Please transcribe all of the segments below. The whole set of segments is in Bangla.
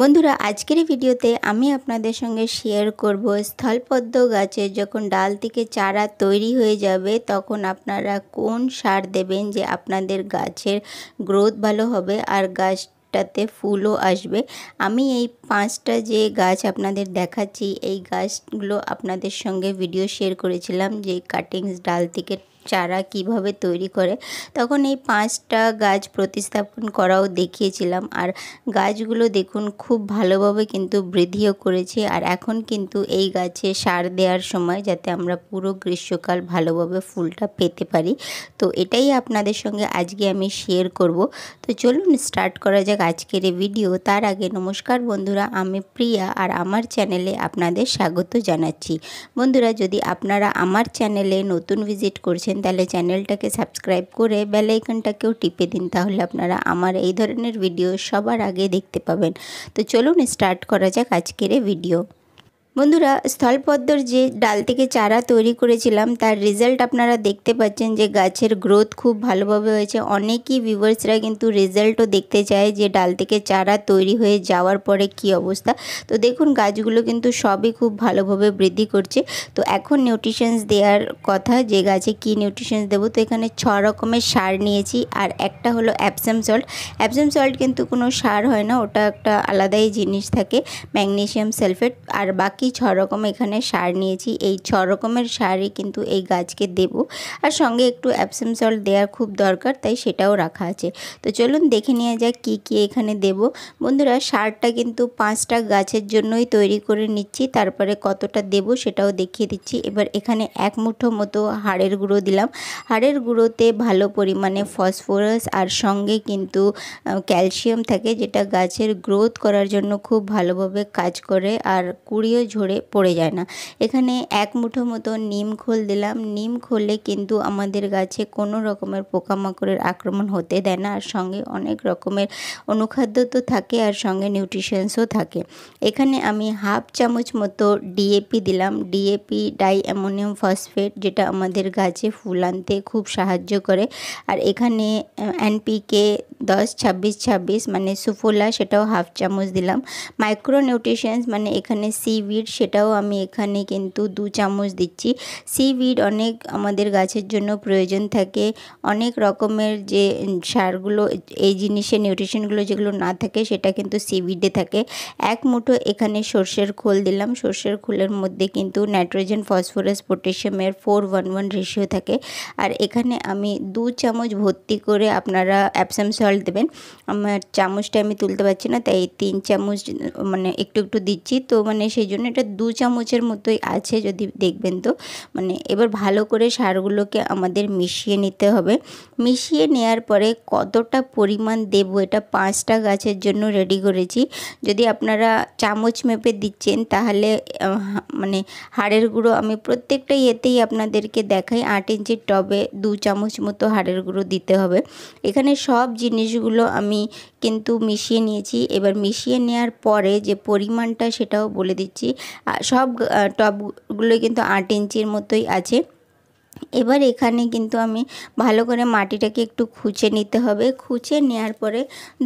বন্ধুরা আজকের ভিডিওতে আমি আপনাদের সঙ্গে শেয়ার করব স্থলপদ্ম গাছের যখন ডাল থেকে চারা তৈরি হয়ে যাবে তখন আপনারা কোন সার দেবেন যে আপনাদের গাছের গ্রোথ ভালো হবে আর গাছ গাছটাতে ফুলও আসবে আমি এই পাঁচটা যে গাছ আপনাদের দেখাচ্ছি এই গাছগুলো আপনাদের সঙ্গে ভিডিও শেয়ার করেছিলাম যে কাটিংস ডাল থেকে চারা কিভাবে তৈরি করে তখন এই পাঁচটা গাছ প্রতিস্থাপন করাও দেখিয়েছিলাম আর গাছগুলো দেখুন খুব ভালোভাবে কিন্তু বৃদ্ধিও করেছে আর এখন কিন্তু এই গাছে সার দেওয়ার সময় যাতে আমরা পুরো গ্রীষ্মকাল ভালোভাবে ফুলটা পেতে পারি তো এটাই আপনাদের সঙ্গে আজকে আমি শেয়ার করব তো চলুন স্টার্ট করা যাক আজকের এই ভিডিও তার আগে নমস্কার বন্ধুরা আমি প্রিয়া আর আমার চ্যানেলে আপনাদের স্বাগত জানাচ্ছি বন্ধুরা যদি আপনারা আমার চ্যানেলে নতুন ভিজিট করছেন থাকেন তাহলে চ্যানেলটাকে সাবস্ক্রাইব করে বেলাইকনটাকেও টিপে দিন তাহলে আপনারা আমার এই ধরনের ভিডিও সবার আগে দেখতে পাবেন তো চলুন স্টার্ট করা যাক আজকের ভিডিও বন্ধুরা স্থলপদ্মর যে ডাল থেকে চারা তৈরি করেছিলাম তার রেজাল্ট আপনারা দেখতে পাচ্ছেন যে গাছের গ্রোথ খুব ভালোভাবে হয়েছে অনেকই ভিউয়ার্সরা কিন্তু রেজাল্টও দেখতে চায় যে ডাল থেকে চারা তৈরি হয়ে যাওয়ার পরে কি অবস্থা তো দেখুন গাছগুলো কিন্তু সবই খুব ভালোভাবে বৃদ্ধি করছে তো এখন নিউট্রিশনস দেওয়ার কথা যে গাছে কি নিউট্রিশনস দেবো তো এখানে ছ রকমের সার নিয়েছি আর একটা হলো অ্যাপসাম সল্ট অ্যাপসাম সল্ট কিন্তু কোনো সার হয় না ওটা একটা আলাদাই জিনিস থাকে ম্যাগনেশিয়াম সালফেট আর বাকি কি ছ রকম এখানে সার নিয়েছি এই ছ রকমের সারই কিন্তু এই গাছকে দেব আর সঙ্গে একটু অ্যাপসাম সল্ট দেওয়ার খুব দরকার তাই সেটাও রাখা আছে তো চলুন দেখে নেওয়া যাক কী কী এখানে দেব বন্ধুরা সারটা কিন্তু পাঁচটা গাছের জন্যই তৈরি করে নিচ্ছি তারপরে কতটা দেব সেটাও দেখিয়ে দিচ্ছি এবার এখানে এক মুঠো মতো হাড়ের গুঁড়ো দিলাম হাড়ের গুঁড়োতে ভালো পরিমাণে ফসফরাস আর সঙ্গে কিন্তু ক্যালসিয়াম থাকে যেটা গাছের গ্রোথ করার জন্য খুব ভালোভাবে কাজ করে আর কুড়িও ঝরে পড়ে যায় না এখানে এক মুঠো মতো নিম খোল দিলাম নিম খোলে কিন্তু আমাদের গাছে কোনো রকমের পোকামাকড়ের আক্রমণ হতে দেয় না আর সঙ্গে অনেক রকমের অনুখাদ্য তো থাকে আর সঙ্গে নিউট্রিশনসও থাকে এখানে আমি হাফ চামচ মতো ডিএপি দিলাম ডিএপি ডাই অ্যামোনিয়াম ফসফেট যেটা আমাদের গাছে ফুল আনতে খুব সাহায্য করে আর এখানে এনপিকে দশ ছাব্বিশ ছাব্বিশ মানে সুফোলা সেটাও হাফ চামচ দিলাম মাইক্রো নিউট্রিশনস মানে এখানে সি সেটাও আমি এখানে কিন্তু দু চামচ দিচ্ছি সি অনেক আমাদের গাছের জন্য প্রয়োজন থাকে অনেক রকমের যে সারগুলো এই জিনিসের নিউট্রিশনগুলো যেগুলো না থাকে সেটা কিন্তু সি থাকে এক মুঠো এখানে সর্ষের খোল দিলাম সর্ষের খোলের মধ্যে কিন্তু নাইট্রোজেন ফসফরাস পটাশিয়ামের ফোর ওয়ান ওয়ান রেশিও থাকে আর এখানে আমি দু চামচ ভর্তি করে আপনারা অ্যাপসাম সল্ট জল দেবেন আমার চামচটা আমি তুলতে পারছি না তাই তিন চামচ মানে একটু একটু দিচ্ছি তো মানে সেই জন্য এটা দু চামচের মতোই আছে যদি দেখবেন তো মানে এবার ভালো করে সারগুলোকে আমাদের মিশিয়ে নিতে হবে মিশিয়ে নেয়ার পরে কতটা পরিমাণ দেব এটা পাঁচটা গাছের জন্য রেডি করেছি যদি আপনারা চামচ মেপে দিচ্ছেন তাহলে মানে হাড়ের গুঁড়ো আমি প্রত্যেকটা ইয়েতেই আপনাদেরকে দেখাই আট ইঞ্চির টবে দু চামচ মতো হাড়ের গুঁড়ো দিতে হবে এখানে সব জিনিস জিনিসগুলো আমি কিন্তু মিশিয়ে নিয়েছি এবার মিশিয়ে নেওয়ার পরে যে পরিমাণটা সেটাও বলে দিচ্ছি সব টপগুলোই কিন্তু আট ইঞ্চির মতোই আছে এবার এখানে কিন্তু আমি ভালো করে মাটিটাকে একটু খুঁচে নিতে হবে খুঁচে নেওয়ার পরে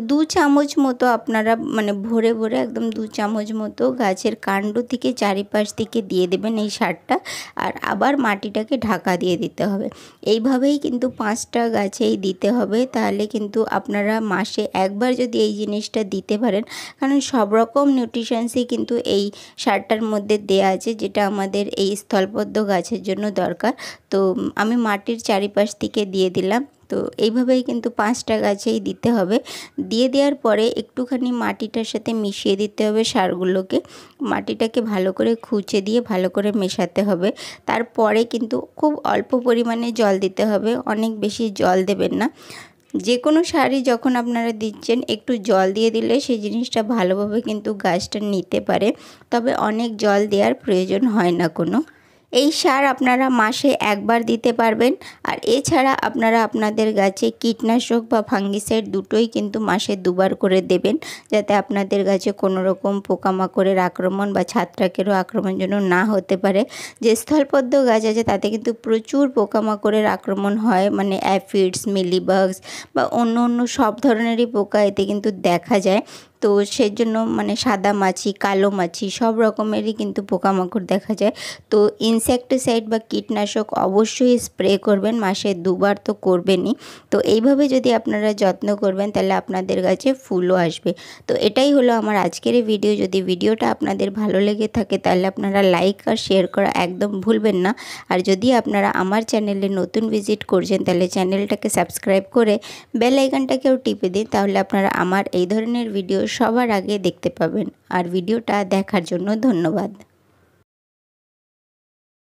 দু চামচ মতো আপনারা মানে ভরে ভরে একদম দু চামচ মতো গাছের কাণ্ড থেকে চারিপাশ থেকে দিয়ে দেবেন এই সারটা আর আবার মাটিটাকে ঢাকা দিয়ে দিতে হবে এইভাবেই কিন্তু পাঁচটা গাছেই দিতে হবে তাহলে কিন্তু আপনারা মাসে একবার যদি এই জিনিসটা দিতে পারেন কারণ সব রকম নিউট্রিশনসই কিন্তু এই সারটার মধ্যে দেয়া আছে যেটা আমাদের এই স্থলপদ্ম গাছের জন্য দরকার তো তো আমি মাটির চারিপাশ থেকে দিয়ে দিলাম তো এইভাবেই কিন্তু পাঁচটা গাছেই দিতে হবে দিয়ে দেওয়ার পরে একটুখানি মাটিটার সাথে মিশিয়ে দিতে হবে সারগুলোকে মাটিটাকে ভালো করে খুঁচে দিয়ে ভালো করে মেশাতে হবে তারপরে কিন্তু খুব অল্প পরিমাণে জল দিতে হবে অনেক বেশি জল দেবেন না যে কোনো সারই যখন আপনারা দিচ্ছেন একটু জল দিয়ে দিলে সেই জিনিসটা ভালোভাবে কিন্তু গাছটা নিতে পারে তবে অনেক জল দেওয়ার প্রয়োজন হয় না কোনো এই সার আপনারা মাসে একবার দিতে পারবেন আর এছাড়া আপনারা আপনাদের গাছে কীটনাশক বা ফাঙ্গিসাইড দুটোই কিন্তু মাসে দুবার করে দেবেন যাতে আপনাদের গাছে কোনো রকম পোকামাকড়ের আক্রমণ বা ছাত্রাকেরও আক্রমণ যেন না হতে পারে যে স্থলপদ্ম গাছ আছে তাতে কিন্তু প্রচুর পোকামাকড়ের আক্রমণ হয় মানে অ্যাফিডস মিলিবাগস বা অন্য অন্য সব ধরনেরই পোকা এতে কিন্তু দেখা যায় তো সেজন্য মানে সাদা মাছি কালো মাছি সব রকমেরই কিন্তু পোকামাকড় দেখা যায় তো ইনসেক্টিসাইড বা কীটনাশক অবশ্যই স্প্রে করবেন মাসে দুবার তো করবেনই তো এইভাবে যদি আপনারা যত্ন করবেন তাহলে আপনাদের কাছে ফুলও আসবে তো এটাই হলো আমার আজকের ভিডিও যদি ভিডিওটা আপনাদের ভালো লেগে থাকে তাহলে আপনারা লাইক আর শেয়ার করা একদম ভুলবেন না আর যদি আপনারা আমার চ্যানেলে নতুন ভিজিট করছেন তাহলে চ্যানেলটাকে সাবস্ক্রাইব করে বেল আইকনটাকেও টিপে দিন তাহলে আপনারা আমার এই ধরনের ভিডিও সবার আগে দেখতে পাবেন আর ভিডিওটা দেখার জন্য ধন্যবাদ